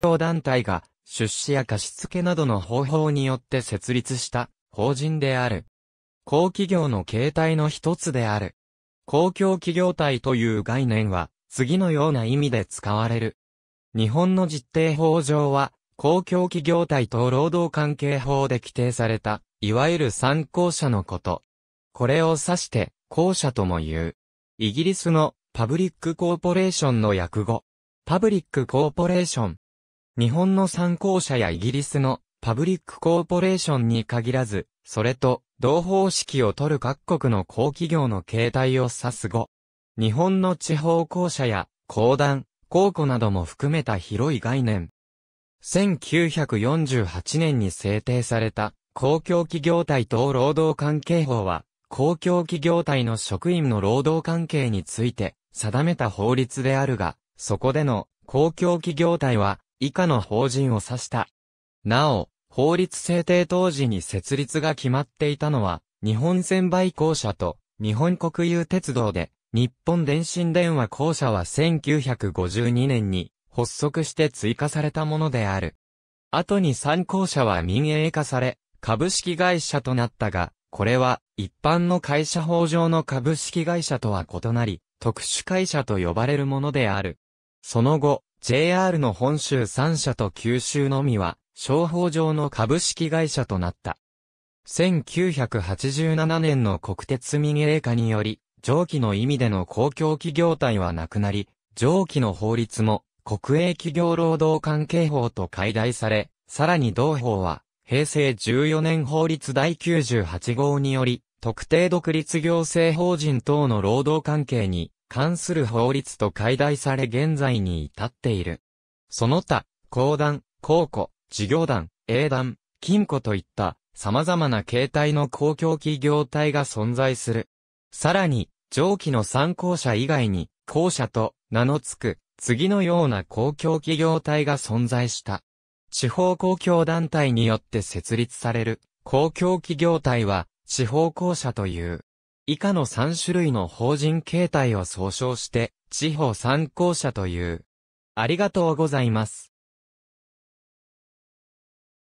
協団体が出資や貸付などの方法によって設立した法人である。公企業の形態の一つである。公共企業体という概念は次のような意味で使われる。日本の実定法上は公共企業体と労働関係法で規定された、いわゆる参考者のこと。これを指して、後者とも言う。イギリスのパブリックコーポレーションの訳語。パブリックコーポレーション日本の参考者やイギリスのパブリックコーポレーションに限らず、それと同方式を取る各国の公企業の形態を指す語。日本の地方公社や公団、公庫なども含めた広い概念。1948年に制定された公共企業体等労働関係法は、公共企業体の職員の労働関係について定めた法律であるが、そこでの公共企業体は以下の法人を指した。なお、法律制定当時に設立が決まっていたのは、日本船売公社と日本国有鉄道で、日本電信電話公社は1952年に発足して追加されたものである。後に参公社は民営化され、株式会社となったが、これは一般の会社法上の株式会社とは異なり、特殊会社と呼ばれるものである。その後、JR の本州3社と九州のみは、商法上の株式会社となった。1987年の国鉄民営化により、上記の意味での公共企業体はなくなり、上記の法律も国営企業労働関係法と解題され、さらに同法は、平成14年法律第98号により、特定独立行政法人等の労働関係に、関する法律と解題され現在に至っている。その他、公団、公庫、事業団、営団、金庫といった様々な形態の公共企業体が存在する。さらに、上記の参考者以外に、公社と名の付く、次のような公共企業体が存在した。地方公共団体によって設立される公共企業体は地方公社という。以下の3種類の法人形態を総称して、地方参考者という。ありがとうございます。